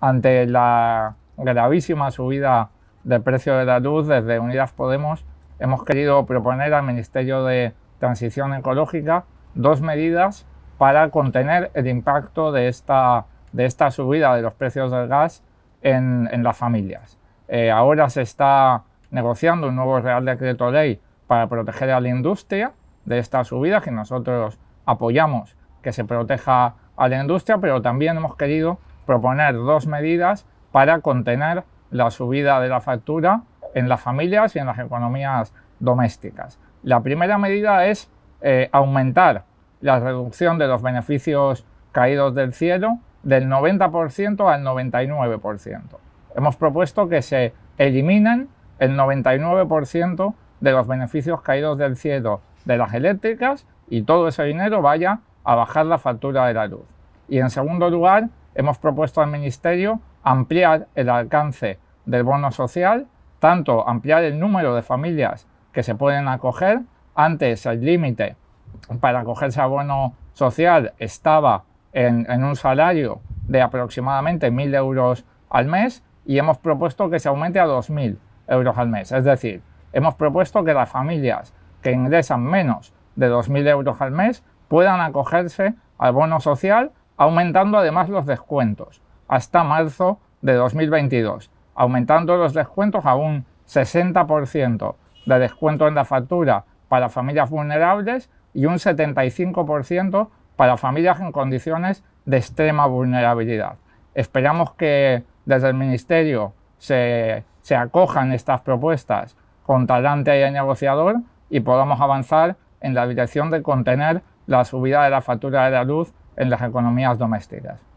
ante la gravísima subida del precio de la luz, desde Unidas Podemos hemos querido proponer al Ministerio de Transición Ecológica dos medidas para contener el impacto de esta, subida de los precios del gas en, las familias. Eh, ahora se está negociando un nuevo Real Decreto Ley para proteger a la industria de esta subida, que nosotros apoyamos que se proteja a la industria, pero también hemos querido proponer dos medidas para contener la subida de la factura en las familias y en las economías domésticas. La primera medida es eh, aumentar la reducción de los beneficios caídos del cielo del 90% al 99%. Hemos propuesto que se eliminen el 99% de los beneficios caídos del cielo de las eléctricas y todo ese dinero vaya a bajar la factura de la luz. Y en segundo lugar, hemos propuesto al Ministerio ampliar el alcance del bono social, tanto ampliar el número de familias que se pueden acoger. Antes el límite para acogerse al bono social estaba en, en un salario de aproximadamente 1.000 euros al mes y hemos propuesto que se aumente a 2.000 euros al mes. Es decir, hemos propuesto que las familias que ingresan menos de 2.000 euros al mes puedan acogerse al bono social aumentando además los descuentos hasta marzo de 2022, aumentando los descuentos a un 60% de descuento en la factura para familias vulnerables y un 75% para familias en condiciones de extrema vulnerabilidad. Esperamos que desde el Ministerio se, acojan estas propuestas con talante y negociador y podamos avanzar en la dirección de contener la subida de la factura de la luz en las economías domésticas.